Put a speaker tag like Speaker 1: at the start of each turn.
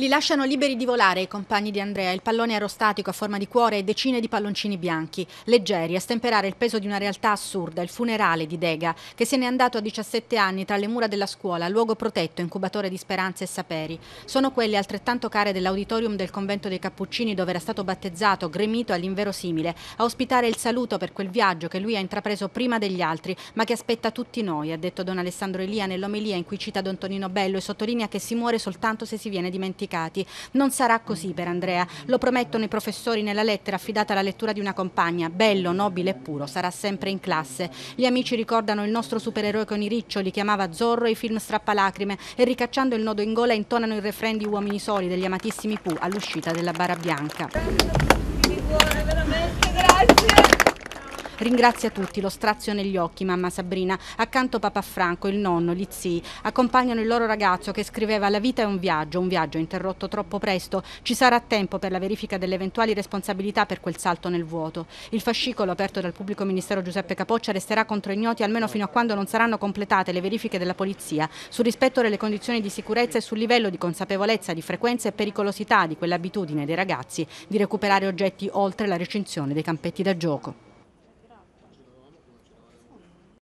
Speaker 1: Li lasciano liberi di volare i compagni di Andrea, il pallone aerostatico a forma di cuore e decine di palloncini bianchi, leggeri, a stemperare il peso di una realtà assurda, il funerale di Dega, che se n'è andato a 17 anni tra le mura della scuola, luogo protetto, incubatore di speranze e saperi. Sono quelle altrettanto care dell'auditorium del convento dei Cappuccini dove era stato battezzato, gremito all'inverosimile, a ospitare il saluto per quel viaggio che lui ha intrapreso prima degli altri, ma che aspetta tutti noi, ha detto Don Alessandro Elia nell'omelia in cui cita Don Tonino Bello e sottolinea che si muore soltanto se si viene dimenticato dimenticati. Non sarà così per Andrea, lo promettono i professori nella lettera affidata alla lettura di una compagna, bello, nobile e puro, sarà sempre in classe. Gli amici ricordano il nostro supereroe con i riccioli, chiamava Zorro e i film strappalacrime e ricacciando il nodo in gola intonano il refrain di Uomini Soli degli amatissimi Pooh all'uscita della Bara Bianca. Buone, veramente grazie! Ringrazia tutti, lo strazio negli occhi, mamma Sabrina, accanto papà Franco, il nonno, gli zii, accompagnano il loro ragazzo che scriveva la vita è un viaggio, un viaggio interrotto troppo presto, ci sarà tempo per la verifica delle eventuali responsabilità per quel salto nel vuoto. Il fascicolo aperto dal pubblico ministero Giuseppe Capoccia resterà contro ignoti almeno fino a quando non saranno completate le verifiche della polizia sul rispetto delle condizioni di sicurezza e sul livello di consapevolezza di frequenza e pericolosità di quell'abitudine dei ragazzi di recuperare oggetti oltre la recinzione dei campetti da gioco.